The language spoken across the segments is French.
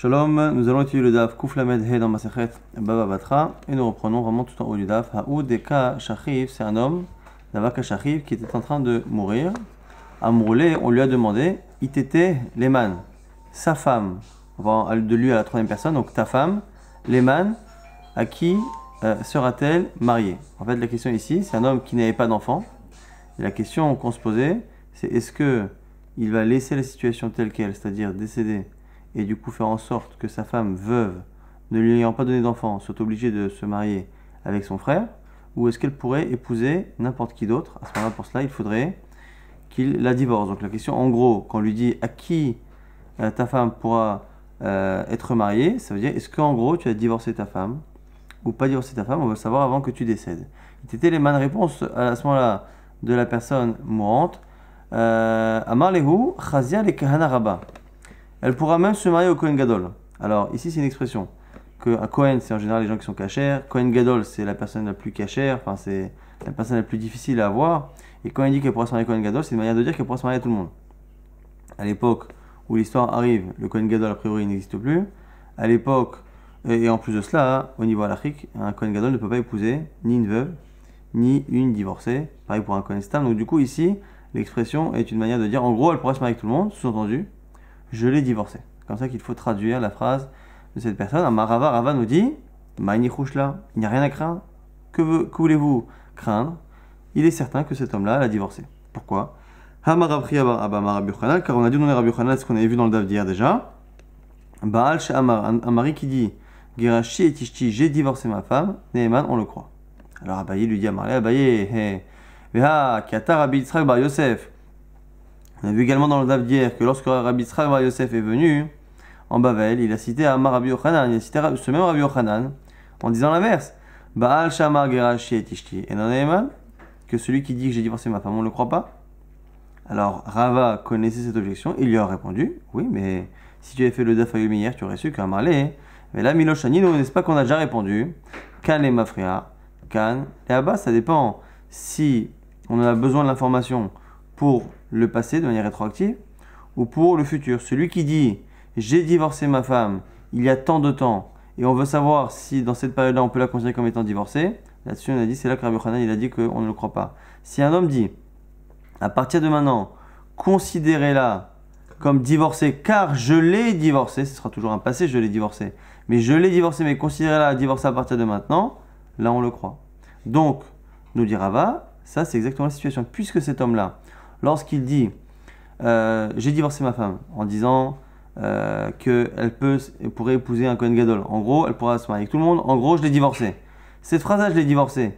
Shalom, nous allons étudier le DAF Kouflamed He dans Masechet Baba Batra et nous reprenons vraiment tout en haut du DAF. Haoudeka Shachif, c'est un homme, Davaka Shachif, qui était en train de mourir. à Amroulé, on lui a demandé était Leman, sa femme, de lui à la troisième personne, donc ta femme, Leman, à qui euh, sera-t-elle mariée En fait, la question ici, c'est un homme qui n'avait pas d'enfant. la question qu'on se posait, c'est est-ce que il va laisser la situation telle qu'elle, c'est-à-dire décéder et du coup faire en sorte que sa femme veuve, ne lui ayant pas donné d'enfant, soit obligée de se marier avec son frère Ou est-ce qu'elle pourrait épouser n'importe qui d'autre À ce moment-là, pour cela, il faudrait qu'il la divorce. Donc la question, en gros, quand on lui dit à qui euh, ta femme pourra euh, être mariée, ça veut dire est-ce qu'en gros tu as divorcé ta femme ou pas divorcé ta femme On veut le savoir avant que tu décèdes. C'était les de réponses à ce moment-là de la personne mourante. Euh, Amalehu, Khazia le Rabba elle pourra même se marier au Cohen Gadol. Alors, ici, c'est une expression. Que, à Kohen, c'est en général les gens qui sont cachers. Cohen Gadol, c'est la personne la plus cachère. Enfin, c'est la personne la plus difficile à avoir. Et quand il dit qu'elle pourra se marier au Kohen Gadol, c'est une manière de dire qu'elle pourra se marier à tout le monde. À l'époque où l'histoire arrive, le Cohen Gadol, a priori, n'existe plus. À l'époque, et en plus de cela, au niveau l'afrique un Cohen Gadol ne peut pas épouser ni une veuve, ni une divorcée. Pareil pour un Kohen Stam. Donc, du coup, ici, l'expression est une manière de dire, en gros, elle pourra se marier tout le monde, sous-entendu, je l'ai divorcé. Comme ça qu'il faut traduire la phrase de cette personne. Amarava Rava nous dit il n'y a rien à craindre. Que, voulez-vous craindre Il est certain que cet homme-là l'a divorcé. Pourquoi car on a dit non Rabbi Yochanan, ce qu'on avait vu dans le Daf d'hier déjà. Baal Amar, un mari qui dit Girachi et j'ai divorcé ma femme, Neheman, on le croit. Alors Abaye lui dit à Marley Abaye, Veha, Kata Rabbi Yitzhak Bar Yosef, on a vu également dans le DAF d'hier que lorsque Rabbi ben Yosef est venu en Bavel, il a cité Amar Rabbi Ochanan il a cité ce même Rabbi Ochanan en disant l'inverse. Baal Shamar Gerashi et Et non, que celui qui dit que j'ai divorcé ma femme, on ne le croit pas Alors Rava connaissait cette objection, il lui a répondu Oui, mais si tu avais fait le DAF hier, tu aurais su qu'un malé. Mais là, nous, n'est-ce pas qu'on a déjà répondu Kan et Mafria, Kan et Abba, ça dépend. Si on a besoin de l'information pour le passé de manière rétroactive, ou pour le futur. Celui qui dit j'ai divorcé ma femme il y a tant de temps, et on veut savoir si dans cette période-là on peut la considérer comme étant divorcée, là-dessus on a dit, c'est là que Rabbi Hanan, il a dit qu'on ne le croit pas. Si un homme dit, à partir de maintenant, considérez-la comme divorcée, car je l'ai divorcée, ce sera toujours un passé, je l'ai divorcée, mais je l'ai divorcée, mais considérez-la divorcée à partir de maintenant, là on le croit. Donc, nous dit Rava, ça c'est exactement la situation. Puisque cet homme-là, lorsqu'il dit euh, j'ai divorcé ma femme en disant euh, qu'elle peut pourrait épouser un Kohen Gadol. En gros, elle pourra se marier avec tout le monde. En gros, je l'ai divorcé. Cette phrase-là, je l'ai divorcé.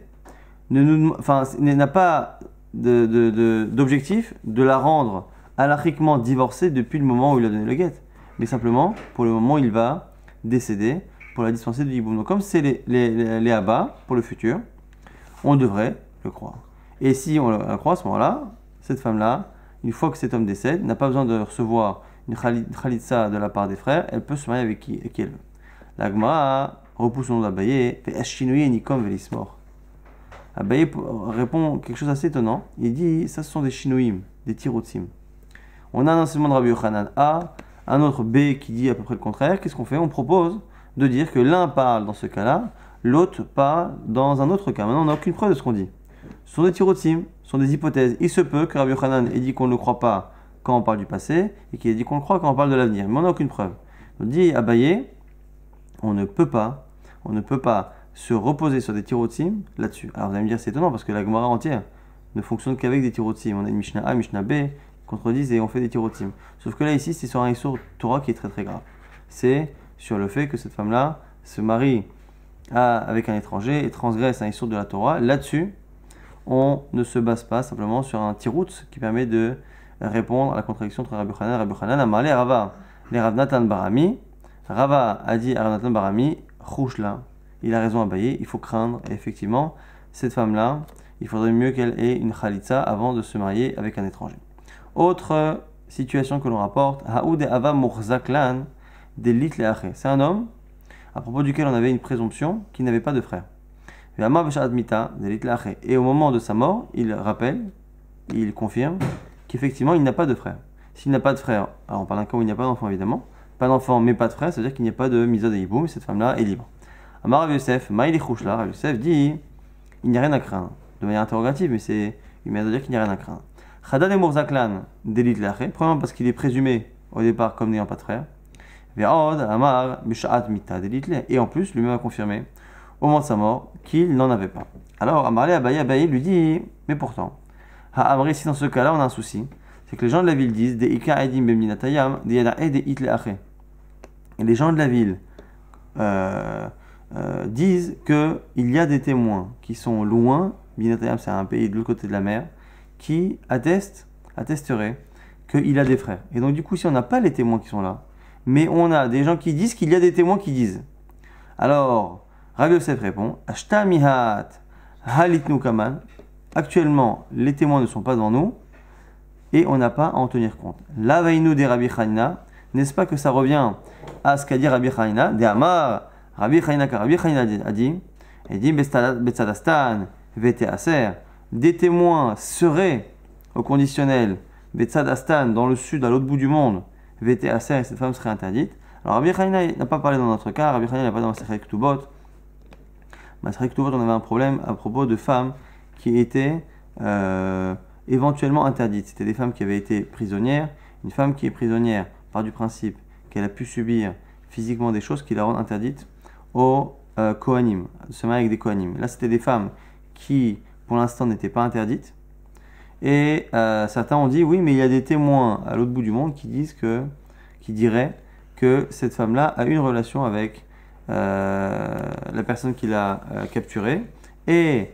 Enfin, n'a pas d'objectif de, la rendre alachiquement divorcée depuis le moment où il a donné le guet. Mais simplement, pour le moment où il va décéder, pour la dispenser de Yiboum. Donc, comme c'est les, les, pour le futur, on devrait le croire. Et si on la croit à ce moment-là, cette femme-là, une fois que cet homme décède, n'a pas besoin de recevoir une khalitsa de la part des frères, elle peut se marier avec qui, elle veut. L'agma repousse son nom d'Abaye, et Abaye répond quelque chose d'assez étonnant. Il dit ça, ce sont des chinoïmes des Tirotsim. On a un enseignement de Rabbi Yochanan A, un autre B qui dit à peu près le contraire. Qu'est-ce qu'on fait On propose de dire que l'un parle dans ce cas-là, l'autre parle dans un autre cas. Maintenant, on n'a aucune preuve de ce qu'on dit sont des tirotim, sont des hypothèses. Il se peut que Rabbi Yochanan ait dit qu'on ne le croit pas quand on parle du passé et qu'il ait dit qu'on le croit quand on parle de l'avenir. Mais on n'a aucune preuve. On dit à on ne peut pas, on ne peut pas se reposer sur des tirotim là-dessus. Alors vous allez me dire c'est étonnant parce que la Gemara entière ne fonctionne qu'avec des tirotim. On a une Mishnah A, Mishnah B, contredisent et on fait des tirotim. Sauf que là ici c'est sur un de Torah qui est très très grave. C'est sur le fait que cette femme-là se marie ah, avec un étranger et transgresse un histoire de la Torah. Là-dessus, on ne se base pas simplement sur un tirout qui permet de répondre à la contradiction entre Rabbi Hanan et Rabbi Hanan. les Barami. Rava a dit à Barami, il a raison à bailler, il faut craindre. effectivement, cette femme-là, il faudrait mieux qu'elle ait une khalitza avant de se marier avec un étranger. Autre situation que l'on rapporte, Haoud e Ava des C'est un homme à propos duquel on avait une présomption qu'il n'avait pas de frère. Et au moment de sa mort, il rappelle, il confirme qu'effectivement il n'a pas de frère. S'il n'a pas de frère, alors on parle d'un cas où il n'y a pas d'enfant évidemment, pas d'enfant mais pas de frère, c'est-à-dire qu'il n'y a pas de mise de mais cette femme-là est libre. Amar Rav Yosef, Maïli Khouchla, dit il n'y a rien à craindre. De manière interrogative, mais c'est une manière de dire qu'il n'y a rien à craindre. et Mourzaklan, délit laché, premièrement parce qu'il est présumé au départ comme n'ayant pas de frère. Et en plus, lui-même a confirmé au moment de sa mort qu'il n'en avait pas. Alors Amaré Abaye Abaye lui dit Mais pourtant, Amaré, si dans ce cas-là on a un souci, c'est que les gens de la ville disent Des Edim Des e, Et les gens de la ville euh, euh, disent qu'il y a des témoins qui sont loin, Binatayam c'est un pays de l'autre côté de la mer, qui attestent, attesteraient qu'il a des frères. Et donc du coup, si on n'a pas les témoins qui sont là, mais on a des gens qui disent qu'il y a des témoins qui disent. Alors, Rabbi Yosef répond Ashtamihat halitnu kaman. Actuellement, les témoins ne sont pas devant nous et on n'a pas à en tenir compte. La de Rabbi n'est-ce pas que ça revient à ce qu'a dit Rabbi Hanina De Amar, Rabbi Hanina, car Rabbi a dit Et dit Betsadastan, des témoins seraient au conditionnel, Betsadastan, dans le sud, à l'autre bout du monde, et cette femme serait interdite. Alors Rabbi n'a pas parlé dans notre cas, Rabbi Hanina n'a pas dans Masechet Ktubot, le on avait un problème à propos de femmes qui étaient euh, éventuellement interdites. C'était des femmes qui avaient été prisonnières. Une femme qui est prisonnière par du principe qu'elle a pu subir physiquement des choses qui la rendent interdite aux euh, Kohanim, se marier avec des coanimes. Là, c'était des femmes qui, pour l'instant, n'étaient pas interdites. Et euh, certains ont dit oui, mais il y a des témoins à l'autre bout du monde qui disent que, qui diraient que cette femme-là a une relation avec euh, la personne qui l'a euh, capturée. Et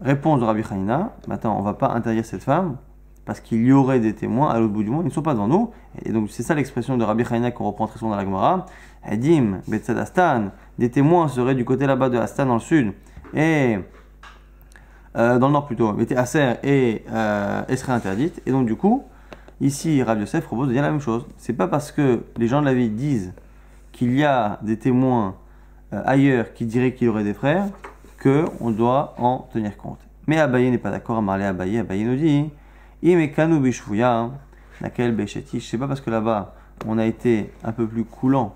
réponse de Rabbi Hanina, maintenant on va pas interdire cette femme parce qu'il y aurait des témoins à l'autre bout du monde, ils ne sont pas devant nous. Et donc c'est ça l'expression de Rabbi Hanina qu'on reprend très souvent dans la Gemara. Astan, des témoins seraient du côté là-bas de Astan dans le sud et euh, dans le nord plutôt, était Aser et, euh, serait interdite. Et donc du coup, ici Rabbi Yosef propose de dire la même chose. C'est pas parce que les gens de la ville disent qu'il y a des témoins euh, ailleurs qui dirait qu'il aurait des frères, qu'on doit en tenir compte. Mais Abaye n'est pas d'accord, Marley Abaye, Abaye nous dit Imekanu Bishvuya, laquelle Besheti, je ne sais pas parce que là-bas on a été un peu plus coulant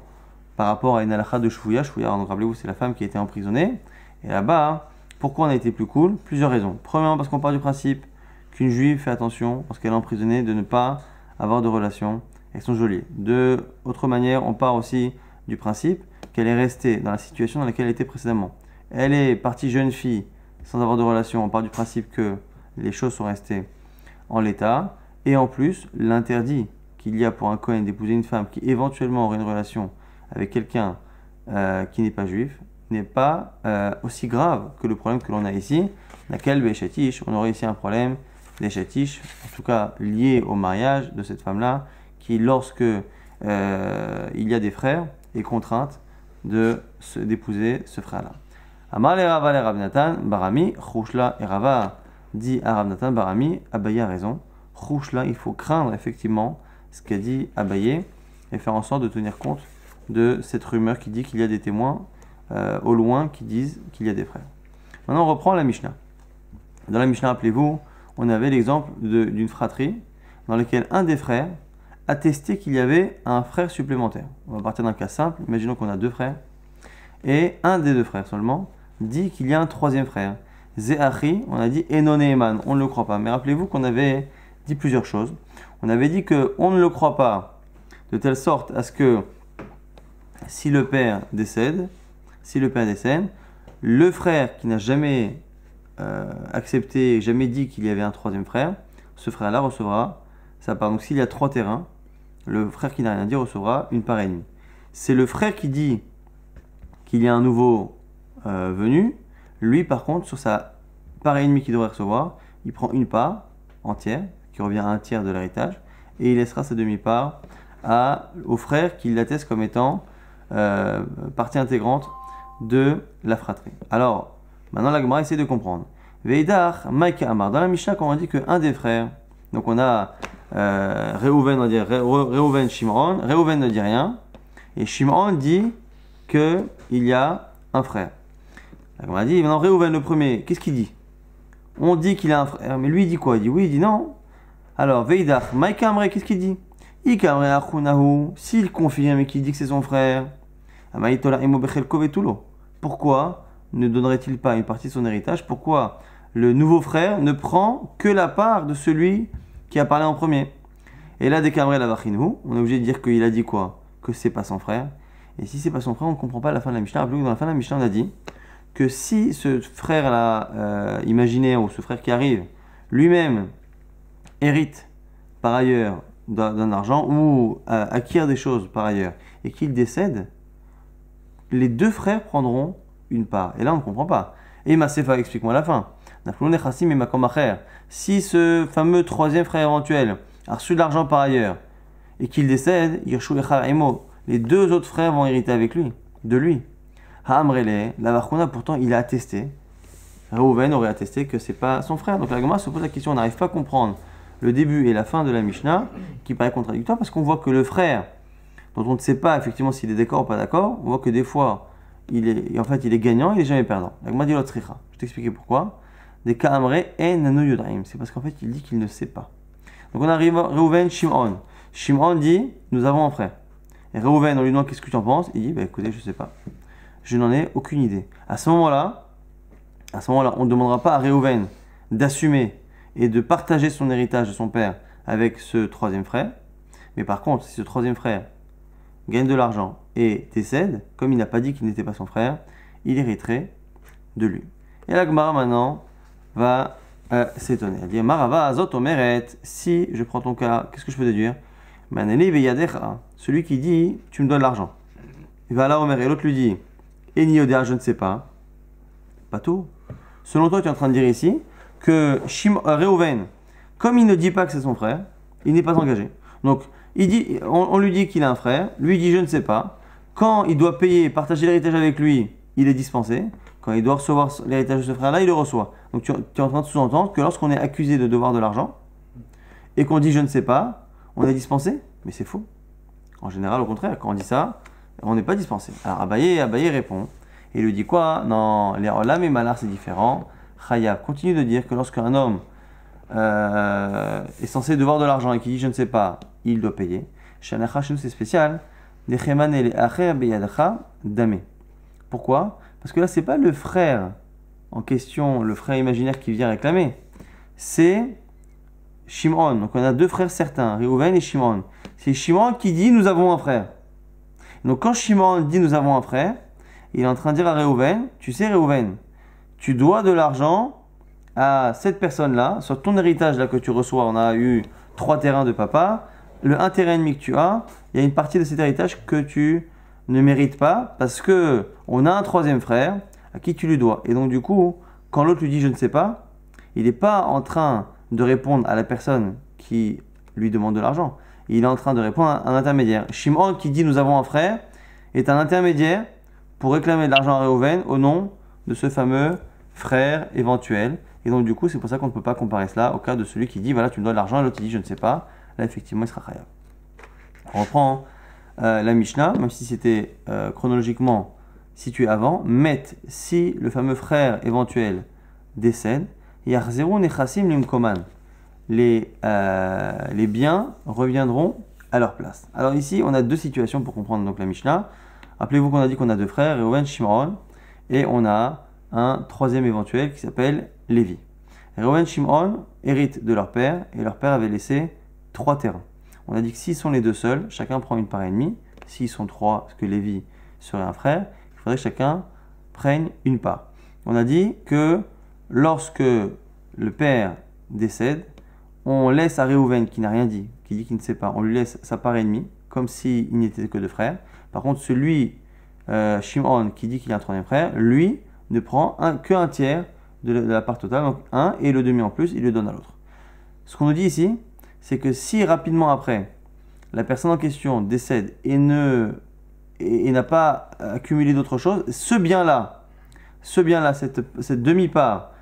par rapport à une de Chouya donc rappelez-vous, c'est la femme qui était emprisonnée. Et là-bas, pourquoi on a été plus cool Plusieurs raisons. Premièrement, parce qu'on part du principe qu'une juive fait attention lorsqu'elle est emprisonnée de ne pas avoir de relations avec son geôlier. De autre manière, on part aussi du principe elle est restée dans la situation dans laquelle elle était précédemment. Elle est partie jeune fille sans avoir de relation. On part du principe que les choses sont restées en l'état. Et en plus, l'interdit qu'il y a pour un Cohen d'épouser une femme qui éventuellement aurait une relation avec quelqu'un euh, qui n'est pas juif n'est pas euh, aussi grave que le problème que l'on a ici, laquelle ben, on aurait ici un problème d'Echatish, en tout cas lié au mariage de cette femme-là, qui lorsque euh, il y a des frères est contrainte de d'épouser ce frère-là. Amar et Rava le Rabnatan Barami, Rouchla et Rava dit à Rabnatan Barami, Abaye a raison. Rouchla, il faut craindre effectivement ce qu'a dit Abaye et faire en sorte de tenir compte de cette rumeur qui dit qu'il y a des témoins euh, au loin qui disent qu'il y a des frères. Maintenant, on reprend la Mishnah. Dans la Mishnah, rappelez-vous, on avait l'exemple d'une fratrie dans laquelle un des frères attester qu'il y avait un frère supplémentaire. On va partir d'un cas simple, imaginons qu'on a deux frères, et un des deux frères seulement dit qu'il y a un troisième frère. Zéachi, on a dit et on ne le croit pas. Mais rappelez-vous qu'on avait dit plusieurs choses. On avait dit qu'on ne le croit pas, de telle sorte à ce que si le père décède, si le père décède, le frère qui n'a jamais euh, accepté, jamais dit qu'il y avait un troisième frère, ce frère-là recevra sa part. Donc s'il y a trois terrains, le frère qui n'a rien dit recevra une et demie. C'est le frère qui dit qu'il y a un nouveau euh, venu, lui par contre, sur sa part et demie qu'il devrait recevoir, il prend une part entière, qui revient à un tiers de l'héritage, et il laissera sa demi-part au frère qui l'atteste comme étant euh, partie intégrante de la fratrie. Alors, maintenant la Gemara essaie de comprendre. Veidar, Mike Amar, dans la Mishnah, quand on dit qu'un des frères, donc on a euh, Reuven, va dit Reuven Shimron, Reuven ne dit rien, et Shimron dit qu'il y a un frère. On a dit, maintenant Reuven le premier, qu'est-ce qu'il dit On dit qu'il a un frère, mais lui il dit quoi Il dit oui, il dit non. Alors, Veidach, Maïkamre, qu'est-ce qu'il dit Ikamre Achunahu, s'il confirme et qu'il dit que c'est son frère, Kovetulo. Pourquoi ne donnerait-il pas une partie de son héritage Pourquoi le nouveau frère ne prend que la part de celui qui a parlé en premier. Et là, dès qu'Amré la on est obligé de dire qu'il a dit quoi Que c'est pas son frère. Et si c'est pas son frère, on ne comprend pas la fin de la Mishnah. rappelez dans la fin de la Mishnah, on a dit que si ce frère-là euh, imaginaire ou ce frère qui arrive lui-même hérite par ailleurs d'un argent ou euh, acquiert des choses par ailleurs et qu'il décède, les deux frères prendront une part. Et là, on ne comprend pas. Et Masefa, explique-moi la fin. Si ce fameux troisième frère éventuel a reçu de l'argent par ailleurs et qu'il décède, les deux autres frères vont hériter avec lui, de lui. Hamrele, la pourtant, il a attesté. Reuven aurait attesté que c'est pas son frère. Donc la se pose la question, on n'arrive pas à comprendre le début et la fin de la Mishnah, qui paraît contradictoire, parce qu'on voit que le frère, dont on ne sait pas effectivement s'il est d'accord ou pas d'accord, on voit que des fois, il est, en fait, il est gagnant, il est jamais perdant. La vais dit l'autre Je t'expliquer pourquoi des Kaamre et Nano C'est parce qu'en fait, il dit qu'il ne sait pas. Donc on arrive à Reuven, Shimon. Shimon dit Nous avons un frère. Et Reuven, on lui demande Qu'est-ce que tu en penses Il dit bah, écoutez, je ne sais pas. Je n'en ai aucune idée. À ce moment-là, à ce moment-là, on ne demandera pas à Reuven d'assumer et de partager son héritage de son père avec ce troisième frère. Mais par contre, si ce troisième frère gagne de l'argent et décède, comme il n'a pas dit qu'il n'était pas son frère, il hériterait de lui. Et la Gemara maintenant va euh, s'étonner. Elle dit Marava azot omeret. Si je prends ton cas, qu'est-ce que je peux déduire Celui qui dit Tu me donnes l'argent. Il va là omer. l'autre lui dit je ne sais pas. Pas tout. Selon toi, tu es en train de dire ici que Shim, euh, Reuven, comme il ne dit pas que c'est son frère, il n'est pas engagé. Donc, il dit, on lui dit qu'il a un frère. Lui dit Je ne sais pas. Quand il doit payer, partager l'héritage avec lui, il est dispensé. Quand il doit recevoir l'héritage de ce frère-là, il le reçoit. Donc tu, es en train de sous-entendre que lorsqu'on est accusé de devoir de l'argent et qu'on dit je ne sais pas, on est dispensé Mais c'est faux. En général, au contraire, quand on dit ça, on n'est pas dispensé. Alors Abaye, Abaye répond. Et il lui dit quoi Non, les Olam et Malar, c'est différent. Khaya continue de dire que lorsqu'un homme euh, est censé devoir de l'argent et qu'il dit je ne sais pas, il doit payer. chez c'est spécial. Les et pourquoi Parce que là, c'est pas le frère en question, le frère imaginaire qui vient réclamer. C'est Shimon. Donc on a deux frères certains, Réhouven et Shimon. C'est Shimon qui dit nous avons un frère. Donc quand Shimon dit nous avons un frère, il est en train de dire à Réhouven, tu sais Réhouven, tu dois de l'argent à cette personne-là, sur ton héritage là que tu reçois, on a eu trois terrains de papa, le un terrain demi que tu as, il y a une partie de cet héritage que tu ne mérite pas parce que on a un troisième frère à qui tu lui dois. Et donc du coup, quand l'autre lui dit je ne sais pas, il n'est pas en train de répondre à la personne qui lui demande de l'argent. Il est en train de répondre à un intermédiaire. Shimon qui dit nous avons un frère est un intermédiaire pour réclamer de l'argent à Reuven au nom de ce fameux frère éventuel. Et donc du coup, c'est pour ça qu'on ne peut pas comparer cela au cas de celui qui dit voilà tu me dois de l'argent et l'autre dit je ne sais pas. Là effectivement il sera khayab. On reprend. Hein. Euh, la Mishnah, même si c'était euh, chronologiquement situé avant, met si le fameux frère éventuel décède, euh, Les, biens reviendront à leur place. Alors ici, on a deux situations pour comprendre donc la Mishnah. Rappelez-vous qu'on a dit qu'on a deux frères, Reuven, Shimron, et on a un troisième éventuel qui s'appelle Lévi. Reuven, Shimron hérite de leur père, et leur père avait laissé trois terrains. On a dit que s'ils sont les deux seuls, chacun prend une part et demie. S'ils sont trois, parce que Lévi serait un frère, il faudrait que chacun prenne une part. On a dit que lorsque le père décède, on laisse à Réhouven, qui n'a rien dit, qui dit qu'il ne sait pas, on lui laisse sa part et demie, comme s'il n'était que deux frères. Par contre, celui, euh, Shimon, qui dit qu'il a un troisième frère, lui ne prend qu'un que un tiers de la, de la part totale, donc un, et le demi en plus, il le donne à l'autre. Ce qu'on nous dit ici, c'est que si rapidement après, la personne en question décède et ne n'a pas accumulé d'autres choses, ce bien-là, ce bien-là, cette, demi-part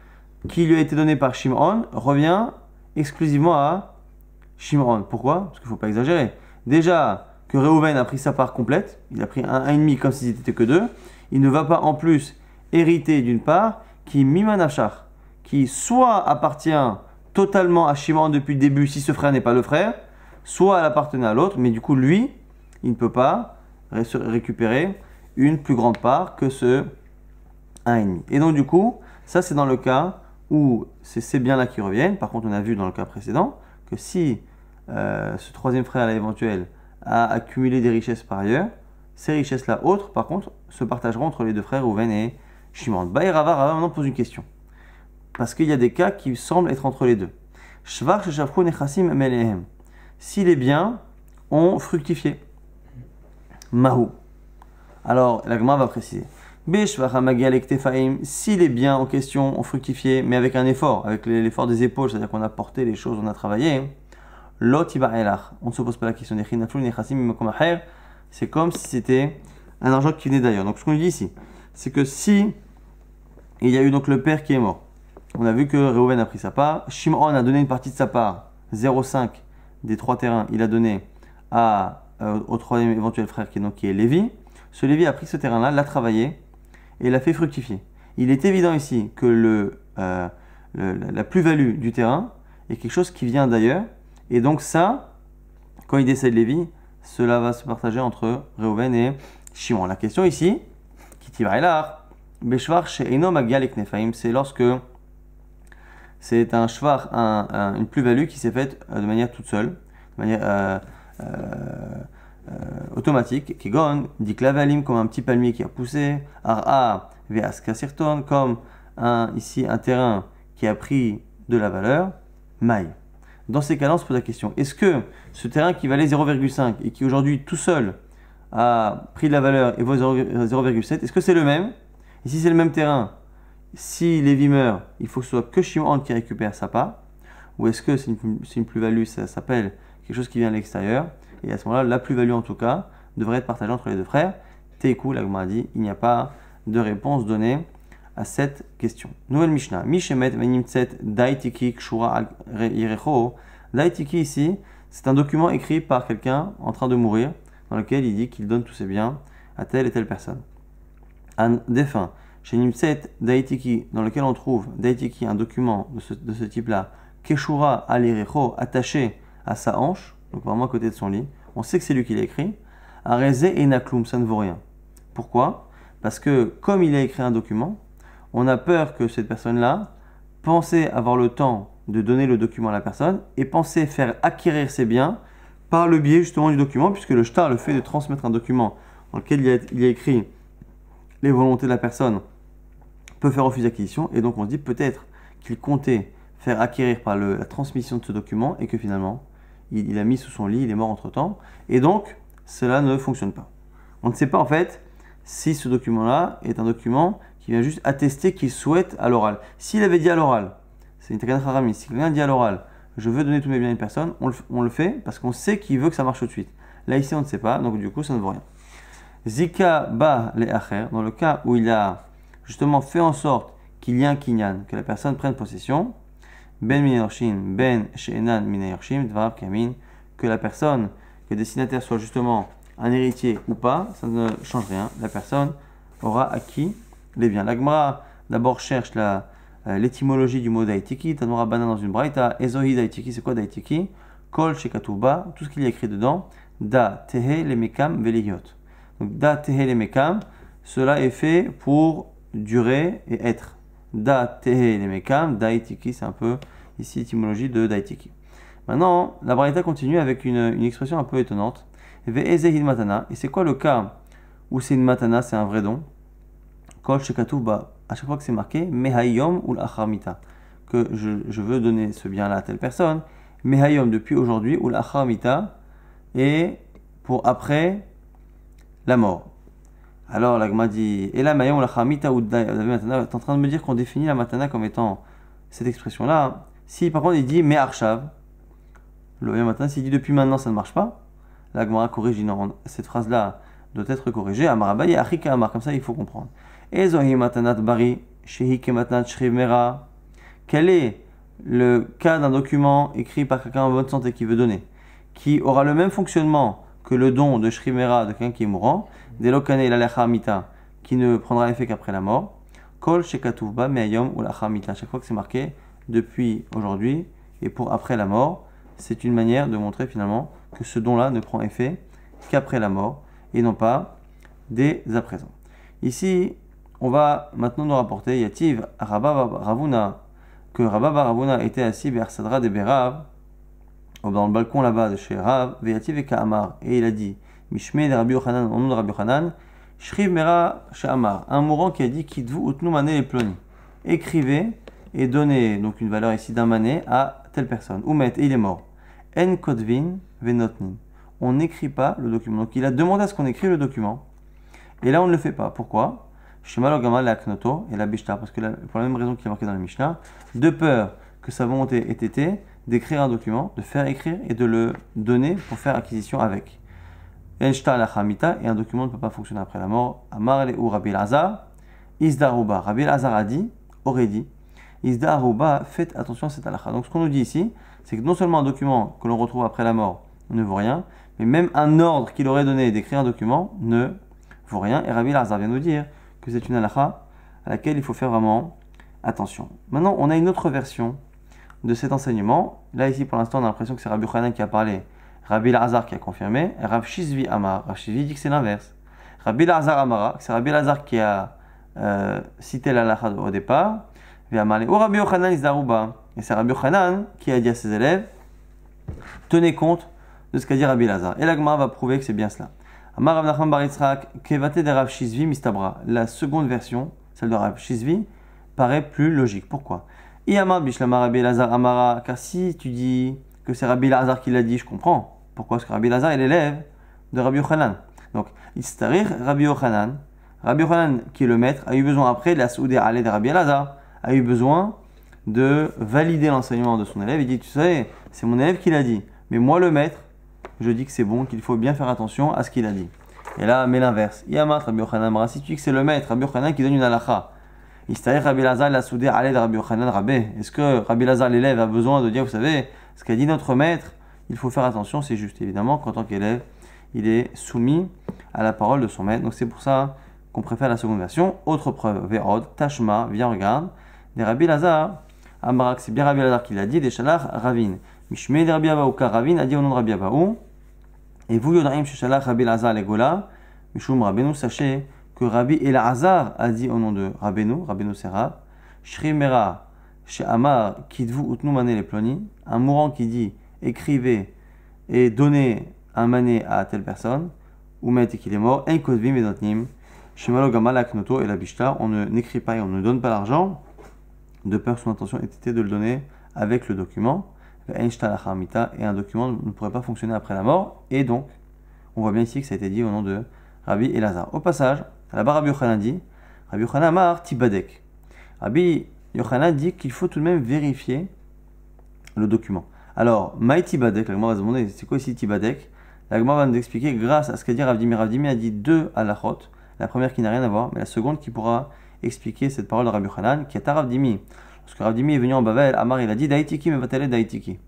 qui lui a été donnée par Shimron revient exclusivement à Shimron. Pourquoi Parce qu'il ne faut pas exagérer. Déjà que Reuven a pris sa part complète, il a pris un, un et demi comme s'il n'était que deux. Il ne va pas en plus hériter d'une part qui est Mimanachar, qui soit appartient totalement à Shimon depuis le début si ce frère n'est pas le frère, soit elle appartenait à l'autre, mais du coup, lui, il ne peut pas récupérer une plus grande part que ce 1,5. Et donc, du coup, ça, c'est dans le cas où c'est ces biens-là qui reviennent. Par contre, on a vu dans le cas précédent que si euh, ce troisième frère-là éventuel a accumulé des richesses par ailleurs, ces richesses-là autres, par contre, se partageront entre les deux frères, Rouven et Shimon. Bah, et Rava, maintenant pose une question. Parce qu'il y a des cas qui semblent être entre les deux. Si les biens ont fructifié. Mahou. Alors, la va préciser. Si les biens en question ont fructifié, mais avec un effort, avec l'effort des épaules, c'est-à-dire qu'on a porté les choses, on a travaillé, on ne se pose pas la question. C'est comme si c'était un argent qui venait d'ailleurs. Donc ce qu'on dit ici, c'est que si il y a eu donc le père qui est mort, on a vu que Reuven a pris sa part. Shimon a donné une partie de sa part, 0,5 des trois terrains, il a donné à, euh, au troisième éventuel frère qui est, donc, qui Lévi. Ce Lévi a pris ce terrain-là, l'a travaillé et l'a fait fructifier. Il est évident ici que euh, la plus-value du terrain est quelque chose qui vient d'ailleurs. Et donc ça, quand il décède Lévi, cela va se partager entre Reuven et Shimon. La question ici, qui l'art c'est lorsque c'est un chevar, une plus-value qui s'est faite euh, de manière toute seule, de manière euh, euh, automatique. Qui gagne, dit clavalim comme un petit palmier qui a poussé, ara veaskasirton comme ici un terrain qui a pris de la valeur, maille. Dans ces cas-là, on se pose la question est-ce que ce terrain qui valait 0,5 et qui aujourd'hui tout seul a pris de la valeur et vaut 0,7, est-ce que c'est le même Et si c'est le même terrain si Lévi meurt, il faut que ce soit que Shimon qui récupère sa part Ou est-ce que c'est une, plus-value, ça s'appelle quelque chose qui vient de l'extérieur Et à ce moment-là, la plus-value en tout cas devrait être partagée entre les deux frères. Tekou, la dit, il n'y a pas de réponse donnée à cette question. Nouvelle Mishnah. Mishemet Venimtzet daitiki kshura yerecho. Daitiki ici, c'est un document écrit par quelqu'un en train de mourir, dans lequel il dit qu'il donne tous ses biens à telle et telle personne. Un défunt chez Nimset Daitiki, dans lequel on trouve Daitiki, un document de ce, type-là, Keshura Alirecho, attaché à sa hanche, donc vraiment à côté de son lit, on sait que c'est lui qui l'a écrit, Areze et Naklum, ça ne vaut rien. Pourquoi Parce que comme il a écrit un document, on a peur que cette personne-là pensait avoir le temps de donner le document à la personne et pensait faire acquérir ses biens par le biais justement du document, puisque le shtar, le fait de transmettre un document dans lequel il a écrit les volontés de la personne peut faire refus d'acquisition. Et donc on se dit peut-être qu'il comptait faire acquérir par la transmission de ce document et que finalement il, il, a mis sous son lit, il est mort entre-temps. Et donc cela ne fonctionne pas. On ne sait pas en fait si ce document-là est un document qui vient juste attester qu'il souhaite à l'oral. S'il avait dit à l'oral, c'est une takana si quelqu'un dit à l'oral, je veux donner tous mes biens à une personne, on le, fait parce qu'on sait qu'il veut que ça marche tout de suite. Là ici on ne sait pas, donc du coup ça ne vaut rien. Zika ba le dans le cas où il a justement fait en sorte qu'il y ait un kinyan, que la personne prenne possession, ben ben she'enan dvar kamin, que la personne, que le destinataire soit justement un héritier ou pas, ça ne change rien, la personne aura acquis les biens. L'agmara, d'abord cherche la, euh, l'étymologie du mot daitiki, Tanoura Bana dans une braïta, Ezohi daitiki, c'est quoi daitiki Kol shekatuba, tout ce qu'il y a écrit dedans, da tehe lemekam veliyot. Donc da tehe lemekam, cela est fait pour durer et être. Da tehe nemekam, da itiki, c'est un peu ici l'étymologie de da Maintenant, la barita continue avec une, expression un peu étonnante. Ve'ezehid matana, et c'est quoi le cas où c'est une matana, c'est un vrai don Kol shekatuba, à chaque fois que c'est marqué, mehayom ou l'acharmita, que je, veux donner ce bien-là à telle personne, mehayom depuis aujourd'hui ou l'acharmita, et pour après la mort. Alors l'agma dit Et la mayon la ou en train de me dire qu'on définit la matana comme étant cette expression-là. Si par contre il dit Mais arshav, le matana, dit depuis maintenant ça ne marche pas, l'agma corrige cette phrase-là doit être corrigée. Comme ça il faut comprendre. matanat bari, matanat Quel est le cas d'un document écrit par quelqu'un en bonne santé qui veut donner qui aura le même fonctionnement que le don de Shrimera de quelqu'un qui est mourant, qui ne prendra effet qu'après la mort, Kol Shekatuvba ou chaque fois que c'est marqué depuis aujourd'hui et pour après la mort, c'est une manière de montrer finalement que ce don-là ne prend effet qu'après la mort et non pas dès à présent. Ici, on va maintenant nous rapporter Yativ Rabba Ravuna, que Rabba Ravuna était assis Sadra de Berav, dans le balcon là-bas de chez Rav, Veyativ et Kaamar. Et il a dit, Mishme de Rabbi Yochanan, au nom de Rabbi Yochanan, Shriv Mera Shamar, un mourant qui a dit Kidvu utnu mané ploni. Écrivez et donnez donc une valeur ici d'un mané à telle personne. Oumet, et il est mort. En kodvin venotnin. On n'écrit pas le document. Donc il a demandé à ce qu'on écrive le document. Et là on ne le fait pas. Pourquoi Shemalogama la knoto et la bishta. Parce que pour la même raison qui est marquée dans le Mishnah, de peur que sa volonté ait été d'écrire un document, de faire écrire et de le donner pour faire acquisition avec. et un document ne peut pas fonctionner après la mort. Amar ou Rabbi Lazar, Isdaruba. Rabbi Lazar a dit, aurait dit, Isdaruba, faites attention à cette halakha. Donc ce qu'on nous dit ici, c'est que non seulement un document que l'on retrouve après la mort ne vaut rien, mais même un ordre qu'il aurait donné d'écrire un document ne vaut rien. Et Rabbi Lazar vient nous dire que c'est une halakha à laquelle il faut faire vraiment attention. Maintenant, on a une autre version de cet enseignement. Là, ici, pour l'instant, on a l'impression que c'est Rabbi Hanan qui a parlé, Rabbi Lazar qui a confirmé, et Rabbi Shizvi Amar. Rabbi Shizvi dit que c'est l'inverse. Rabbi Lazar Amar, c'est Rabbi Lazar qui a euh, cité l'alacha au départ, ou oh, Rabbi Et c'est Rabbi Yochanan qui a dit à ses élèves, tenez compte de ce qu'a dit Rabbi Lazar. Et l'Agma va prouver que c'est bien cela. Amar Nachman Bar Kevate de Rav Shizvi Mistabra. La seconde version, celle de Rabbi Shizvi, paraît plus logique. Pourquoi Iyamar Bishlama Rabbi Lazar Amara, car si tu dis que c'est Rabbi Lazar qui l'a dit, je comprends. Pourquoi ce que Rabbi Lazar est l'élève de Rabbi Yochanan. Donc, il Istarir Rabbi Yochanan, Rabbi Yochanan qui est le maître, a eu besoin après de la à l'aide de Rabbi Lazar, a eu besoin de valider l'enseignement de son élève. Il dit, tu sais, c'est mon élève qui l'a dit, mais moi le maître, je dis que c'est bon, qu'il faut bien faire attention à ce qu'il a dit. Et là, mais l'inverse. Iyamar Rabbi Yochanan, si tu dis que c'est le maître, Rabbi Yochanan qui donne une halacha Rabbi Lazar l'a soudé à l'aide Rabbi Yochanan Rabbi. Est-ce que Rabbi Lazar, l'élève, a besoin de dire, vous savez, ce qu'a dit notre maître, il faut faire attention, c'est juste évidemment qu'en tant qu'élève, il est soumis à la parole de son maître. Donc c'est pour ça qu'on préfère la seconde version. Autre preuve, Vérod, Tashma, viens regarde, des Rabbi Lazar, Amarak, c'est bien Rabbi Lazar qui l'a dit, des Shalach, Ravin. Mishmé des Rabbi Abaou, Ravin a dit au nom de Rabbi Abaou, et vous, Yodaim, Shalach, Rabbi Lazar, les Gola, Mishum nous sachez que Rabbi Elazar a dit au nom de Rabbeinu, Rabbeinu Sera Shrimera, un mourant qui dit écrivez et donnez un mané à telle personne, ou mettez qu'il est mort, un kodvim et on n'écrit pas et on ne donne pas l'argent, de peur son intention était de le donner avec le document, et un document ne pourrait pas fonctionner après la mort, et donc, on voit bien ici que ça a été dit au nom de Rabbi Elazar. Au passage, Là-bas, Rabbi Yochanan dit Rabbi Yochanan Mar Tibadek. Rabbi Yochanan dit qu'il faut tout de même vérifier le document. Alors, Maïti Badek, l'agma va se demander c'est quoi ici Tibadek L'agma va nous expliquer grâce à ce qu'a dit Ravdimi. Ravdimi a dit deux halachot, la première qui n'a rien à voir, mais la seconde qui pourra expliquer cette parole de Rabbi Yochanan, qui est à que Lorsque Ravdimi est venu en Babel, Amar il a dit Daitiki Daitiki.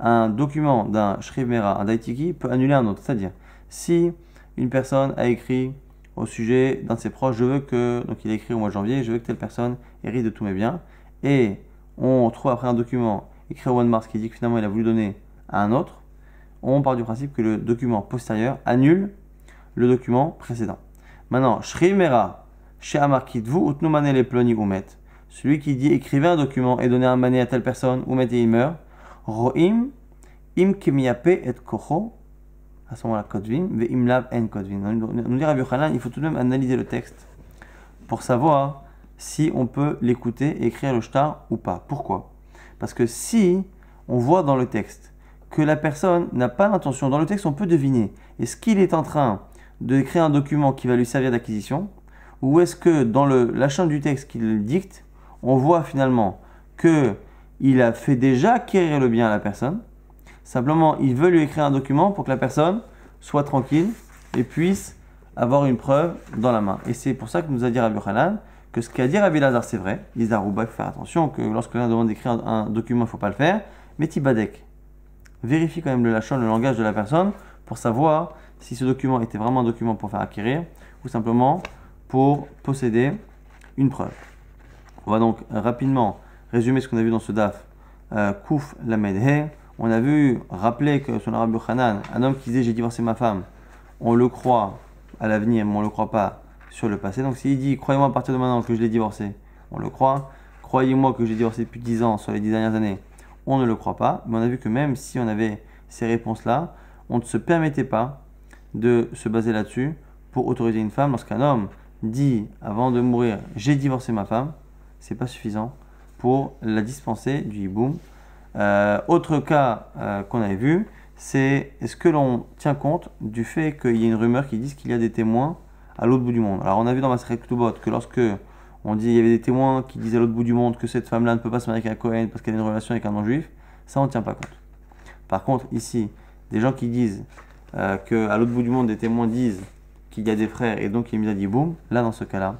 Un document d'un shribera Mera, un Daitiki, peut annuler un autre. C'est-à-dire, si une personne a écrit au sujet d'un de ses proches, je veux que, donc il écrit au mois de janvier, je veux que telle personne hérite de tous mes biens. Et on trouve après un document écrit au mois de mars qui dit que finalement il a voulu donner à un autre. On part du principe que le document postérieur annule le document précédent. Maintenant, Shrimera, chez vous Utnumane les Ploni celui qui dit écrivez un document et donnez un mané à telle personne, ou et il meurt, Roim, Im Kemiape et à il faut tout de même analyser le texte pour savoir si on peut l'écouter et écrire le shtar ou pas. Pourquoi Parce que si on voit dans le texte que la personne n'a pas l'intention, dans le texte on peut deviner, est-ce qu'il est en train de créer un document qui va lui servir d'acquisition ou est-ce que dans l'achat la du texte qu'il dicte, on voit finalement que il a fait déjà acquérir le bien à la personne, Simplement, il veut lui écrire un document pour que la personne soit tranquille et puisse avoir une preuve dans la main. Et c'est pour ça que nous a dit Rabbi Hanan que ce qu'a dit Rabbi Lazar, c'est vrai. Il dit à ah, attention, que lorsque l'on demande d'écrire un, document, il ne faut pas le faire. Mais Tibadek, vérifie quand même le le langage de la personne, pour savoir si ce document était vraiment un document pour faire acquérir ou simplement pour posséder une preuve. On va donc rapidement résumer ce qu'on a vu dans ce DAF. Euh, Kouf la on a vu rappeler que sur l'arabe Khanan, un homme qui disait j'ai divorcé ma femme, on le croit à l'avenir, mais on ne le croit pas sur le passé. Donc s'il dit croyez-moi à partir de maintenant que je l'ai divorcé, on le croit. Croyez-moi que j'ai divorcé depuis 10 ans sur les 10 dernières années, on ne le croit pas. Mais on a vu que même si on avait ces réponses-là, on ne se permettait pas de se baser là-dessus pour autoriser une femme. Lorsqu'un homme dit avant de mourir j'ai divorcé ma femme, c'est pas suffisant pour la dispenser du hiboum euh, autre cas euh, qu'on avait vu, c'est est-ce que l'on tient compte du fait qu'il y a une rumeur qui dit qu'il y a des témoins à l'autre bout du monde Alors on a vu dans Maseret bot que lorsque on dit qu'il y avait des témoins qui disaient à l'autre bout du monde que cette femme-là ne peut pas se marier avec un Cohen parce qu'elle a une relation avec un non-juif, ça on ne tient pas compte. Par contre, ici, des gens qui disent euh, qu'à l'autre bout du monde, des témoins disent qu'il y a des frères et donc il y a mis à dit boum, là dans ce cas-là,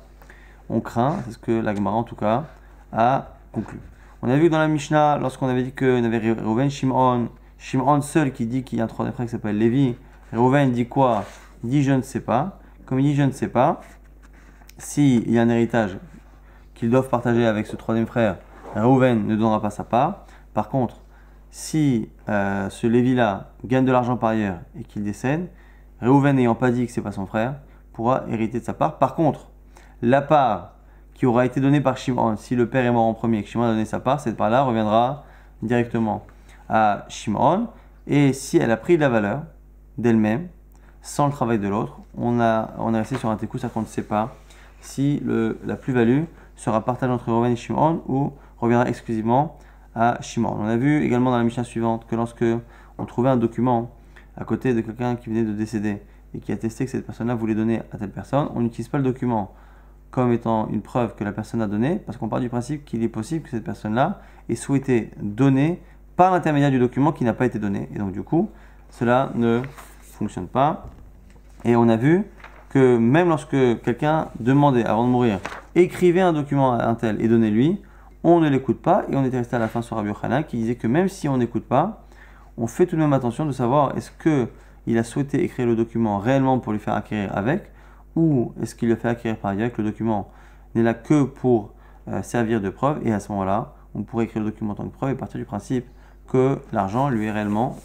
on craint, c'est ce que l'Agmara en tout cas a conclu. On a vu dans la Mishnah, lorsqu'on avait dit qu'il y avait Reuven, Shimon, Shimon seul qui dit qu'il y a un troisième frère qui s'appelle Lévi. Reuven dit quoi Il dit je ne sais pas. Comme il dit je ne sais pas, s'il y a un héritage qu'ils doivent partager avec ce troisième frère, Reuven ne donnera pas sa part. Par contre, si euh, ce Lévi-là gagne de l'argent par ailleurs et qu'il décède, Reuven n'ayant pas dit que c'est pas son frère, pourra hériter de sa part. Par contre, la part qui aura été donnée par Shimon. Si le père est mort en premier et que Shimon a donné sa part, cette part-là reviendra directement à Shimon. Et si elle a pris de la valeur d'elle-même, sans le travail de l'autre, on, a, on est resté sur un à ça qu'on ne sait pas si la plus-value sera partagée entre Reuven et Shimon ou reviendra exclusivement à Shimon. On a vu également dans la mission suivante que lorsque on trouvait un document à côté de quelqu'un qui venait de décéder et qui attestait que cette personne-là voulait donner à telle personne, on n'utilise pas le document comme étant une preuve que la personne a donné, parce qu'on part du principe qu'il est possible que cette personne-là ait souhaité donner par l'intermédiaire du document qui n'a pas été donné. Et donc du coup, cela ne fonctionne pas. Et on a vu que même lorsque quelqu'un demandait avant de mourir, écrivez un document à un tel et donnez-lui, on ne l'écoute pas. Et on était resté à la fin sur Rabbi Yochanan qui disait que même si on n'écoute pas, on fait tout de même attention de savoir est-ce que il a souhaité écrire le document réellement pour lui faire acquérir avec, ou est-ce qu'il le fait acquérir par direct que le document n'est là que pour euh, servir de preuve et à ce moment-là, on pourrait écrire le document en tant que preuve et partir du principe que l'argent lui est réellement